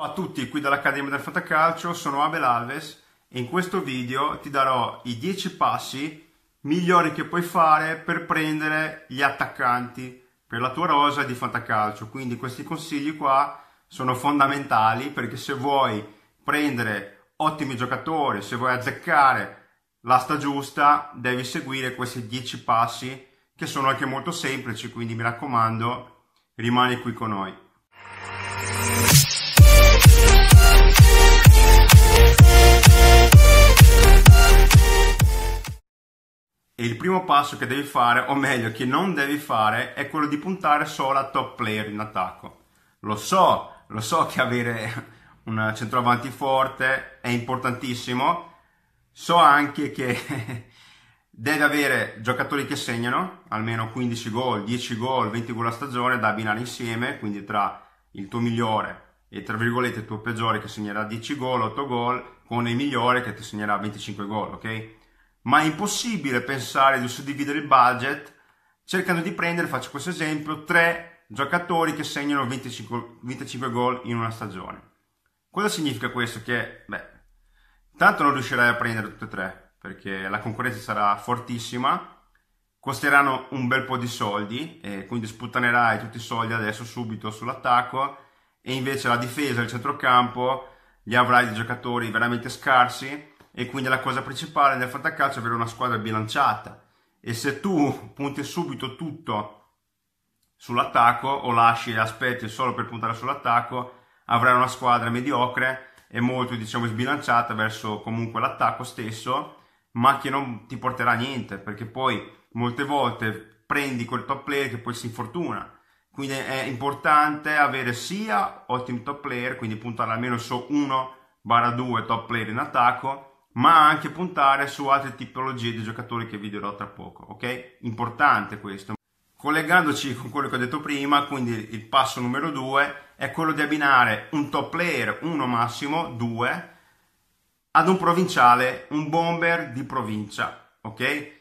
Ciao a tutti, qui dall'Accademia del Fantacalcio, sono Abel Alves e in questo video ti darò i 10 passi migliori che puoi fare per prendere gli attaccanti per la tua rosa di Fantacalcio. Quindi questi consigli qua sono fondamentali perché se vuoi prendere ottimi giocatori, se vuoi azzeccare l'asta giusta, devi seguire questi 10 passi che sono anche molto semplici, quindi mi raccomando, rimani qui con noi. E il primo passo che devi fare, o meglio che non devi fare, è quello di puntare solo a top player in attacco. Lo so, lo so che avere un centroavanti forte è importantissimo, so anche che devi avere giocatori che segnano almeno 15 gol, 10 gol, 20 gol a stagione da abbinare insieme, quindi tra il tuo migliore e tra virgolette il tuo peggiore che segnerà 10 gol, 8 gol, con il migliore che ti segnerà 25 gol, ok? ma è impossibile pensare di suddividere il budget cercando di prendere, faccio questo esempio, tre giocatori che segnano 25, 25 gol in una stagione. Cosa significa questo? Che, beh, tanto non riuscirai a prendere tutte e tre, perché la concorrenza sarà fortissima, costeranno un bel po' di soldi, e quindi sputtanerai tutti i soldi adesso subito sull'attacco, e invece la difesa e il centrocampo li avrai di giocatori veramente scarsi, e quindi la cosa principale nel fantacalcio è avere una squadra bilanciata e se tu punti subito tutto sull'attacco o lasci e aspetti solo per puntare sull'attacco avrai una squadra mediocre e molto diciamo sbilanciata verso comunque l'attacco stesso ma che non ti porterà a niente perché poi molte volte prendi quel top player che poi si infortuna quindi è importante avere sia ottimi top player quindi puntare almeno su 1 2 top player in attacco ma anche puntare su altre tipologie di giocatori che vi dirò tra poco, ok? Importante questo. Collegandoci con quello che ho detto prima, quindi il passo numero due è quello di abbinare un top player, uno massimo, due, ad un provinciale, un bomber di provincia, ok?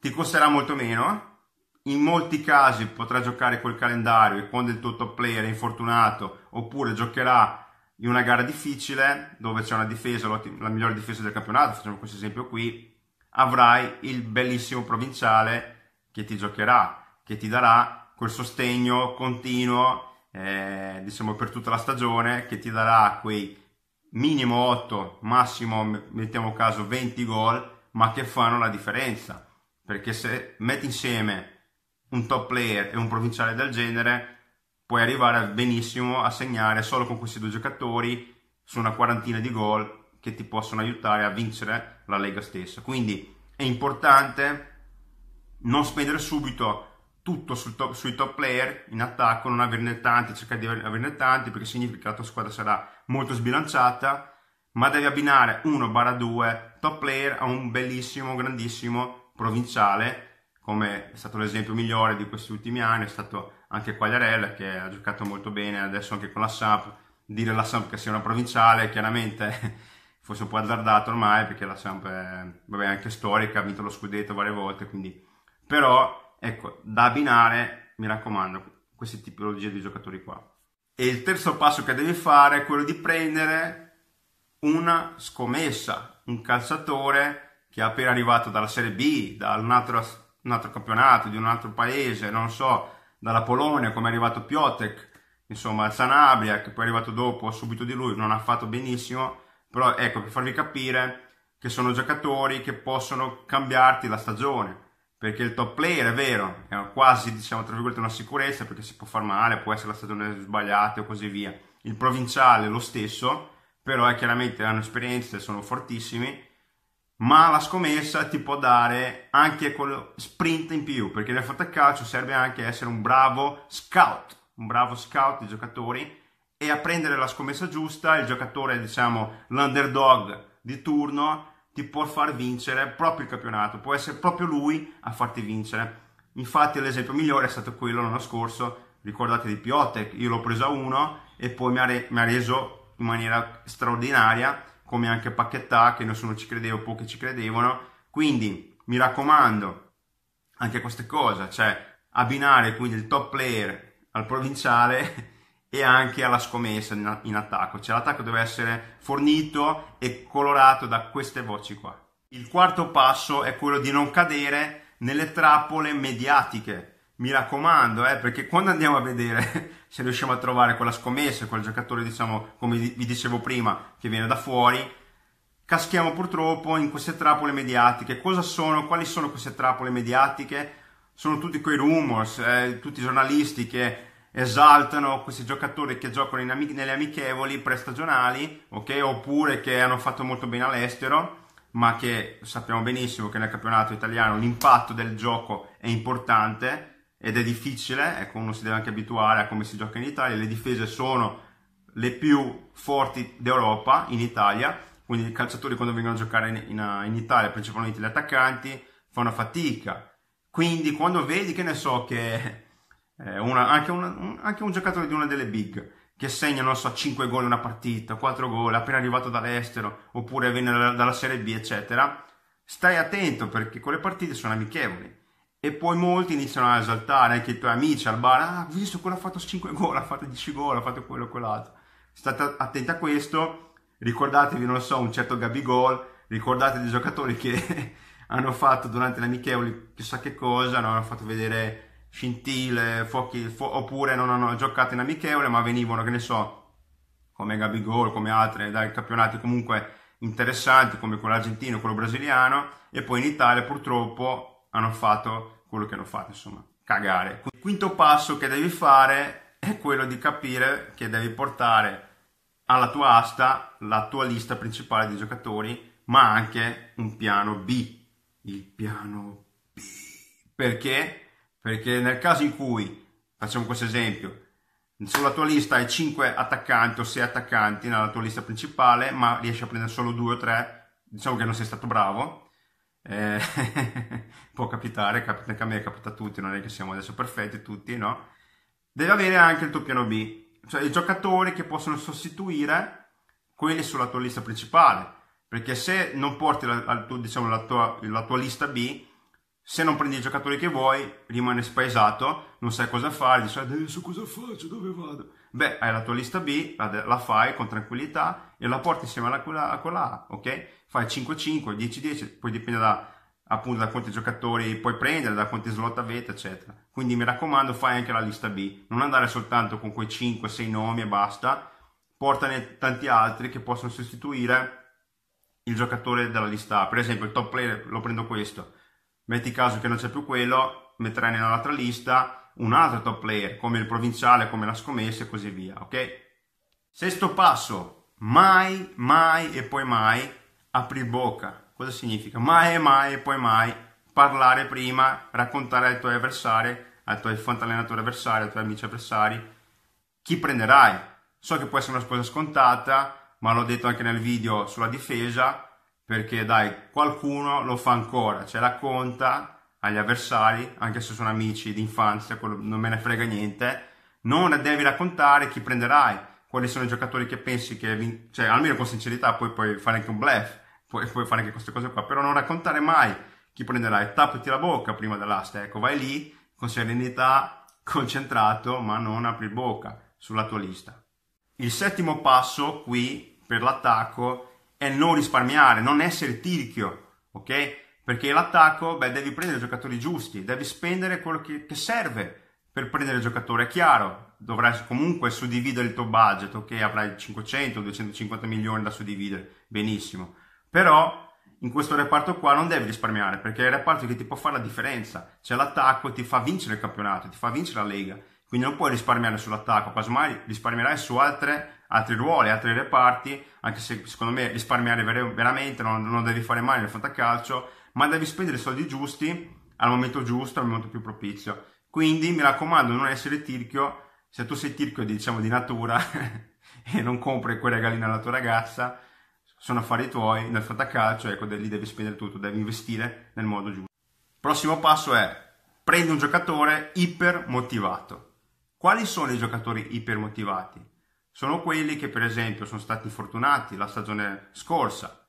Ti costerà molto meno, in molti casi potrà giocare col calendario e quando il tuo top player è infortunato oppure giocherà di una gara difficile dove c'è una difesa, la migliore difesa del campionato, facciamo questo esempio qui, avrai il bellissimo provinciale che ti giocherà, che ti darà quel sostegno continuo, eh, diciamo per tutta la stagione, che ti darà quei minimo 8, massimo mettiamo caso 20 gol, ma che fanno la differenza, perché se metti insieme un top player e un provinciale del genere, puoi arrivare benissimo a segnare solo con questi due giocatori su una quarantina di gol che ti possono aiutare a vincere la Lega stessa. Quindi è importante non spendere subito tutto top, sui top player in attacco, non averne tanti, cercare di averne tanti perché significa che la tua squadra sarà molto sbilanciata, ma devi abbinare 1-2 top player a un bellissimo, grandissimo provinciale, come è stato l'esempio migliore di questi ultimi anni, è stato anche Quagliarella che ha giocato molto bene adesso anche con la Samp, dire la Samp che sia una provinciale chiaramente forse un po' azzardato ormai perché la Samp è vabbè, anche storica, ha vinto lo scudetto varie volte, quindi però ecco, da abbinare, mi raccomando, queste tipologie di giocatori qua. E il terzo passo che devi fare è quello di prendere una scommessa, un calciatore che è appena arrivato dalla Serie B, da un altro, un altro campionato, di un altro paese, non so, dalla Polonia, come è arrivato Piotek, insomma Sanabria, che poi è arrivato dopo, subito di lui, non ha fatto benissimo, però ecco, per farvi capire che sono giocatori che possono cambiarti la stagione, perché il top player è vero, è quasi, diciamo, tra virgolette una sicurezza, perché si può far male, può essere la stagione sbagliata e così via. Il provinciale lo stesso, però è eh, chiaramente hanno esperienze, sono fortissimi, ma la scommessa ti può dare anche quello sprint in più, perché nel a calcio serve anche essere un bravo scout, un bravo scout di giocatori e a prendere la scommessa giusta, il giocatore, diciamo, l'underdog di turno ti può far vincere proprio il campionato, può essere proprio lui a farti vincere. Infatti l'esempio migliore è stato quello l'anno scorso, ricordate di Piotek, io l'ho preso a uno e poi mi ha, re- mi ha reso in maniera straordinaria come anche Pacchettà, che nessuno ci credeva, pochi ci credevano. Quindi mi raccomando, anche queste cose, cioè abbinare quindi il top player al provinciale e anche alla scommessa in, in attacco, cioè l'attacco deve essere fornito e colorato da queste voci qua. Il quarto passo è quello di non cadere nelle trappole mediatiche mi raccomando, eh, perché quando andiamo a vedere se riusciamo a trovare quella scommessa, quel giocatore, diciamo, come vi dicevo prima, che viene da fuori, caschiamo purtroppo in queste trappole mediatiche. Cosa sono? Quali sono queste trappole mediatiche? Sono tutti quei rumors, eh, tutti i giornalisti che esaltano questi giocatori che giocano amiche, nelle amichevoli prestagionali, okay? oppure che hanno fatto molto bene all'estero, ma che sappiamo benissimo che nel campionato italiano l'impatto del gioco è importante ed è difficile, ecco uno si deve anche abituare a come si gioca in Italia, le difese sono le più forti d'Europa in Italia, quindi i calciatori quando vengono a giocare in, in, eh, in Italia, principalmente gli attaccanti, fanno fatica, quindi quando vedi che ne so che eh, una, anche, una, un, anche, un, giocatore di una delle big che segna, non so, 5 gol in una partita, 4 gol, appena arrivato dall'estero, oppure viene dalla, dalla Serie B, eccetera, stai attento perché quelle partite sono amichevoli e poi molti iniziano a esaltare anche i tuoi amici al bar. Ah, visto quello ha fatto 5 gol, ha fatto 10 gol, ha fatto quello e quell'altro. State attenti a questo. Ricordatevi, non lo so, un certo Gabigol. Ricordate dei giocatori che hanno fatto durante le amichevoli chissà che cosa, non hanno fatto vedere scintille, fuochi, fu- oppure non hanno giocato in amichevole, ma venivano, che ne so, come Gabigol, come altre, dai campionati comunque interessanti, come quello argentino, quello brasiliano, e poi in Italia purtroppo hanno fatto quello che hanno fatto, insomma, cagare. Il quinto passo che devi fare è quello di capire che devi portare alla tua asta la tua lista principale di giocatori, ma anche un piano B. Il piano B. Perché? Perché nel caso in cui, facciamo questo esempio, sulla tua lista hai 5 attaccanti o 6 attaccanti nella tua lista principale, ma riesci a prendere solo 2 o 3, diciamo che non sei stato bravo, eh, può capitare, capita anche a me, capita a tutti, non è che siamo adesso perfetti tutti, no? Deve avere anche il tuo piano B, cioè i giocatori che possono sostituire quelli sulla tua lista principale, perché se non porti la, la, diciamo, la, tua, la tua lista B, se non prendi i giocatori che vuoi, rimane spaesato, non sai cosa fare, dici adesso cosa faccio, dove vado? Beh, hai la tua lista B, la, la fai con tranquillità e la porti insieme alla, quella, a quella A, ok? Fai 5-5, 10-10, poi dipende da, appunto da quanti giocatori puoi prendere, da quanti slot avete, eccetera. Quindi mi raccomando, fai anche la lista B, non andare soltanto con quei 5-6 nomi e basta, portane tanti altri che possono sostituire il giocatore della lista A. Per esempio, il top player lo prendo questo metti caso che non c'è più quello, metterai nell'altra lista un altro top player come il provinciale, come la scommessa e così via, ok? Sesto passo, mai, mai e poi mai apri bocca. Cosa significa? Mai e mai e poi mai parlare prima, raccontare ai tuoi avversari, ai tuoi fantallenatori avversari, ai tuoi amici avversari chi prenderai. So che può essere una cosa scontata, ma l'ho detto anche nel video sulla difesa, perché dai, qualcuno lo fa ancora, ce la conta agli avversari, anche se sono amici d'infanzia, non me ne frega niente, non devi raccontare chi prenderai, quali sono i giocatori che pensi che, vin- cioè almeno con sincerità poi puoi fare anche un blef, puoi, puoi fare anche queste cose qua, però non raccontare mai chi prenderai, tappati la bocca prima dell'asta, ecco, vai lì con serenità, concentrato, ma non apri bocca sulla tua lista. Il settimo passo qui per l'attacco è non risparmiare, non essere tirchio, ok? Perché l'attacco, beh, devi prendere i giocatori giusti, devi spendere quello che, che serve per prendere il giocatore, è chiaro, dovrai comunque suddividere il tuo budget, ok? Avrai 500-250 milioni da suddividere, benissimo. Però in questo reparto qua non devi risparmiare perché è il reparto che ti può fare la differenza. C'è cioè l'attacco e ti fa vincere il campionato, ti fa vincere la Lega. Quindi non puoi risparmiare sull'attacco, casomai risparmierai su altre altri ruoli, altri reparti, anche se secondo me risparmiare ver- veramente non, non devi fare mai nel fantacalcio, ma devi spendere i soldi giusti al momento giusto, al momento più propizio. Quindi mi raccomando, non essere tirchio, se tu sei tirchio diciamo di natura e non compri quella gallina alla tua ragazza, sono affari tuoi nel fantacalcio, ecco, lì devi spendere tutto, devi investire nel modo giusto. Prossimo passo è prendi un giocatore iper motivato. Quali sono i giocatori ipermotivati? sono quelli che per esempio sono stati fortunati la stagione scorsa.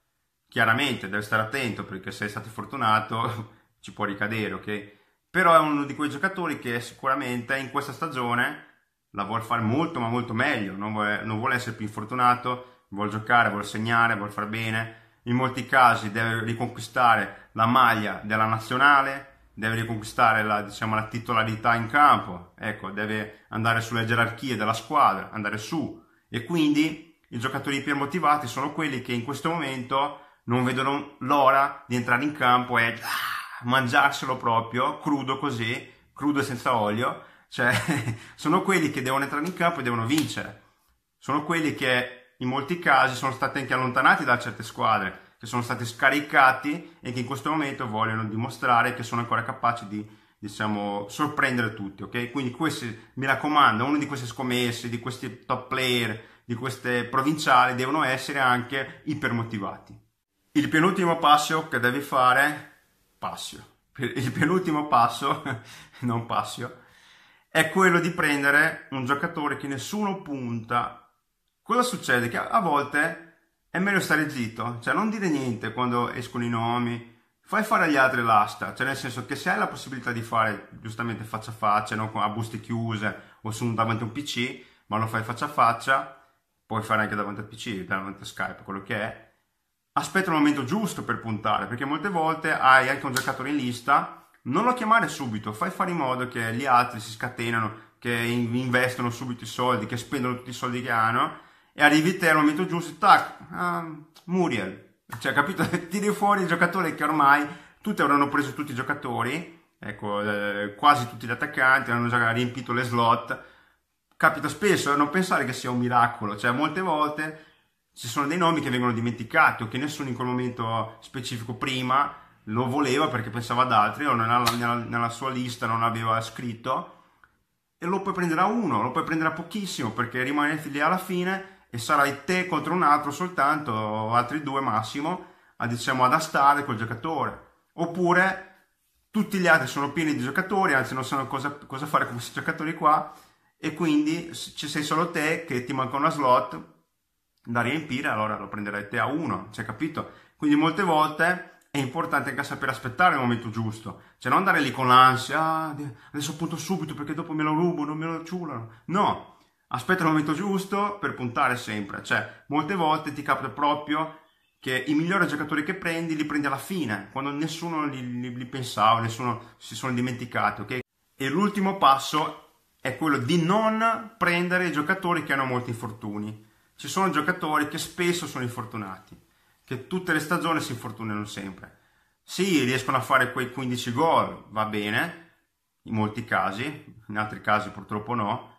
Chiaramente deve stare attento perché se è stato fortunato ci può ricadere, ok? Però è uno di quei giocatori che sicuramente in questa stagione la vuole fare molto ma molto meglio, non vuole, non vuole essere più infortunato, vuole giocare, vuole segnare, vuole far bene, in molti casi deve riconquistare la maglia della nazionale, deve riconquistare la, diciamo, la titolarità in campo, ecco, deve andare sulle gerarchie della squadra, andare su e quindi i giocatori più motivati sono quelli che in questo momento non vedono l'ora di entrare in campo e ah, mangiarselo proprio, crudo così, crudo e senza olio, cioè sono quelli che devono entrare in campo e devono vincere, sono quelli che in molti casi sono stati anche allontanati da certe squadre, che sono stati scaricati e che in questo momento vogliono dimostrare che sono ancora capaci di diciamo sorprendere tutti ok quindi questi mi raccomando uno di queste scommesse di questi top player di queste provinciali devono essere anche ipermotivati il penultimo passo che devi fare passo il penultimo passo non passo è quello di prendere un giocatore che nessuno punta cosa succede che a volte è meglio stare zitto, cioè non dire niente quando escono i nomi, fai fare agli altri l'asta, cioè nel senso che se hai la possibilità di fare giustamente faccia a faccia, non a buste chiuse o sono davanti a un PC, ma lo fai faccia a faccia, puoi fare anche davanti al PC, davanti a Skype, quello che è, aspetta il momento giusto per puntare, perché molte volte hai anche un giocatore in lista, non lo chiamare subito, fai fare in modo che gli altri si scatenano, che investono subito i soldi, che spendono tutti i soldi che hanno e arrivi te al momento giusto, tac, ah, Muriel. Cioè, capito? Tiri fuori il giocatore che ormai tutti avranno preso tutti i giocatori, ecco, eh, quasi tutti gli attaccanti, hanno già riempito le slot. Capita spesso, eh, non pensare che sia un miracolo, cioè molte volte ci sono dei nomi che vengono dimenticati o che nessuno in quel momento specifico prima lo voleva perché pensava ad altri o nella, nella sua lista non aveva scritto e lo puoi prendere a uno, lo puoi prendere a pochissimo perché rimane lì alla fine e sarai te contro un altro soltanto, altri due massimo, a, diciamo ad astare quel giocatore. Oppure tutti gli altri sono pieni di giocatori, anzi non sanno cosa, cosa fare con questi giocatori qua, e quindi ci sei solo te che ti manca una slot da riempire, allora lo prenderai te a uno, c'è cioè, capito? Quindi molte volte è importante anche sapere aspettare il momento giusto, cioè non andare lì con l'ansia, ah, adesso punto subito perché dopo me lo rubo, non me lo ciulano, no, aspetta il momento giusto per puntare sempre, cioè molte volte ti capita proprio che i migliori giocatori che prendi li prendi alla fine, quando nessuno li, li, li pensava, nessuno si sono dimenticati, ok? E l'ultimo passo è quello di non prendere i giocatori che hanno molti infortuni. Ci sono giocatori che spesso sono infortunati, che tutte le stagioni si infortunano sempre. Sì, riescono a fare quei 15 gol, va bene, in molti casi, in altri casi purtroppo no,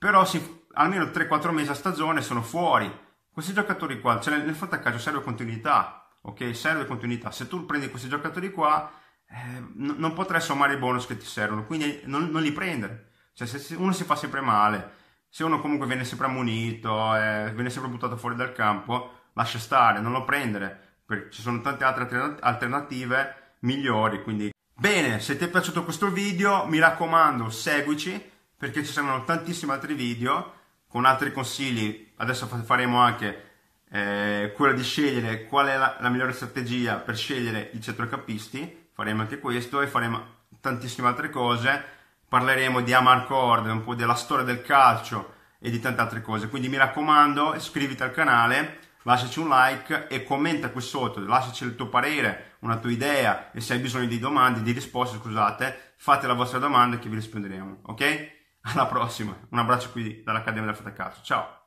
però si, almeno 3-4 mesi a stagione sono fuori. Questi giocatori qua, cioè nel, nel fantacalcio serve continuità, ok? Serve continuità. Se tu prendi questi giocatori qua, eh, n- non potrai sommare i bonus che ti servono, quindi non, non li prendere. Cioè se uno si fa sempre male, se uno comunque viene sempre ammonito, eh, viene sempre buttato fuori dal campo, lascia stare, non lo prendere, perché ci sono tante altre alternative migliori, quindi... Bene, se ti è piaciuto questo video mi raccomando seguici perché ci saranno tantissimi altri video con altri consigli. Adesso faremo anche eh, quello di scegliere qual è la, la migliore strategia per scegliere i centrocampisti. Faremo anche questo e faremo tantissime altre cose. Parleremo di Amarcord, un po' della storia del calcio e di tante altre cose. Quindi mi raccomando, iscriviti al canale, lasciaci un like e commenta qui sotto, lasciaci il tuo parere, una tua idea e se hai bisogno di domande, di risposte, scusate, fate la vostra domanda che vi risponderemo, ok? Alla prossima, un abbraccio qui dall'Accademia del Fata Calcio. Ciao!